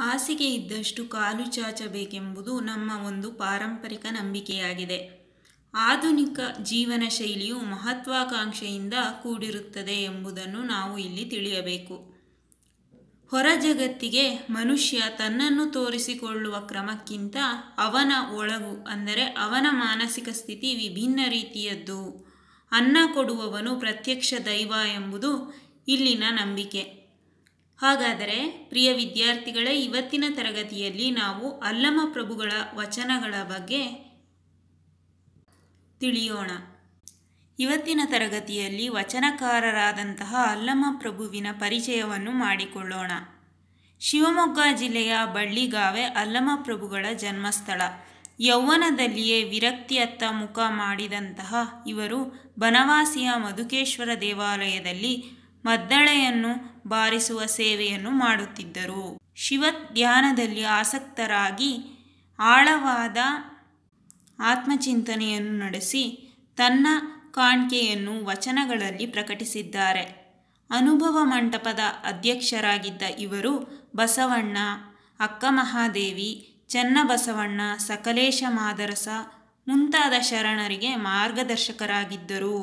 ಹಾಸಿಗೆ ಇದ್ದಷ್ಟು ಕಾಲು ಚಾಚಬೇಕೆಂಬುದು ನಮ್ಮ ಒಂದು ಪಾರಂಪರಿಕ ನಂಬಿಕೆಯಾಗಿದೆ ಆಧುನಿಕ ಜೀವನ ಶೈಲಿಯು ಮಹತ್ವಾಕಾಂಕ್ಷೆಯಿಂದ ಕೂಡಿರುತ್ತದೆ ಎಂಬುದನ್ನು ನಾವು ಇಲ್ಲಿ ತಿಳಿಯಬೇಕು ಹೊರ ಜಗತ್ತಿಗೆ ಮನುಷ್ಯ ತನ್ನನ್ನು ತೋರಿಸಿಕೊಳ್ಳುವ ಕ್ರಮಕ್ಕಿಂತ ಅವನ ಒಳಗು ಅಂದರೆ ಅವನ ಮಾನಸಿಕ ಸ್ಥಿತಿ ವಿಭಿನ್ನ ರೀತಿಯದ್ದು ಅನ್ನ ಕೊಡುವವನು ಪ್ರತ್ಯಕ್ಷ ದೈವ ಎಂಬುದು ಇಲ್ಲಿನ ನಂಬಿಕೆ ಹಾಗಾದರೆ ಪ್ರಿಯ ವಿದ್ಯಾರ್ಥಿಗಳೇ ಇವತ್ತಿನ ತರಗತಿಯಲ್ಲಿ ನಾವು ಅಲ್ಲಮ ಪ್ರಭುಗಳ ವಚನಗಳ ಬಗ್ಗೆ ತಿಳಿಯೋಣ ಇವತ್ತಿನ ತರಗತಿಯಲ್ಲಿ ವಚನಕಾರರಾದಂತಹ ಅಲ್ಲಮ ಪ್ರಭುವಿನ ಪರಿಚಯವನ್ನು ಮಾಡಿಕೊಳ್ಳೋಣ ಶಿವಮೊಗ್ಗ ಜಿಲ್ಲೆಯ ಬಳ್ಳಿಗಾವೆ ಅಲ್ಲಮ ಪ್ರಭುಗಳ ಜನ್ಮಸ್ಥಳ ಯೌವನದಲ್ಲಿಯೇ ವಿರಕ್ತಿಯತ್ತ ಮುಖ ಮಾಡಿದಂತಹ ಇವರು ಬನವಾಸಿಯ ಮಧುಕೇಶ್ವರ ದೇವಾಲಯದಲ್ಲಿ ಮದ್ದಳೆಯನ್ನು ಬಾರಿಸುವ ಸೇವೆಯನ್ನು ಮಾಡುತ್ತಿದ್ದರು ಶಿವ ಧ್ಯಾನದಲ್ಲಿ ಆಸಕ್ತರಾಗಿ ಆಳವಾದ ಆತ್ಮಚಿಂತನೆಯನ್ನು ನಡೆಸಿ ತನ್ನ ಕಾಣಿಕೆಯನ್ನು ವಚನಗಳಲ್ಲಿ ಪ್ರಕಟಿಸಿದ್ದಾರೆ ಅನುಭವ ಮಂಟಪದ ಅಧ್ಯಕ್ಷರಾಗಿದ್ದ ಇವರು ಬಸವಣ್ಣ ಅಕ್ಕ ಮಹಾದೇವಿ ಚನ್ನಬಸವಣ್ಣ ಸಕಲೇಶ ಮಾದರಸ ಮುಂತಾದ ಶರಣರಿಗೆ ಮಾರ್ಗದರ್ಶಕರಾಗಿದ್ದರು